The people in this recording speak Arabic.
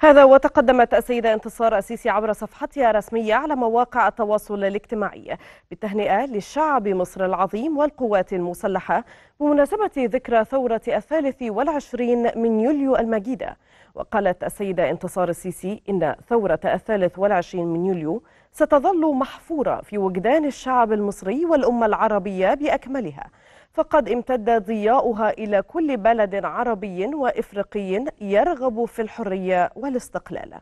هذا وتقدمت السيدة انتصار السيسي عبر صفحتها الرسمية على مواقع التواصل الاجتماعي بالتهنئة للشعب مصر العظيم والقوات المسلحة بمناسبة ذكرى ثورة الثالث والعشرين من يوليو المجيدة وقالت السيدة انتصار السيسي إن ثورة الثالث والعشرين من يوليو ستظل محفورة في وجدان الشعب المصري والأمة العربية بأكملها فقد امتد ضياؤها إلى كل بلد عربي وإفريقي يرغب في الحرية والاستقلال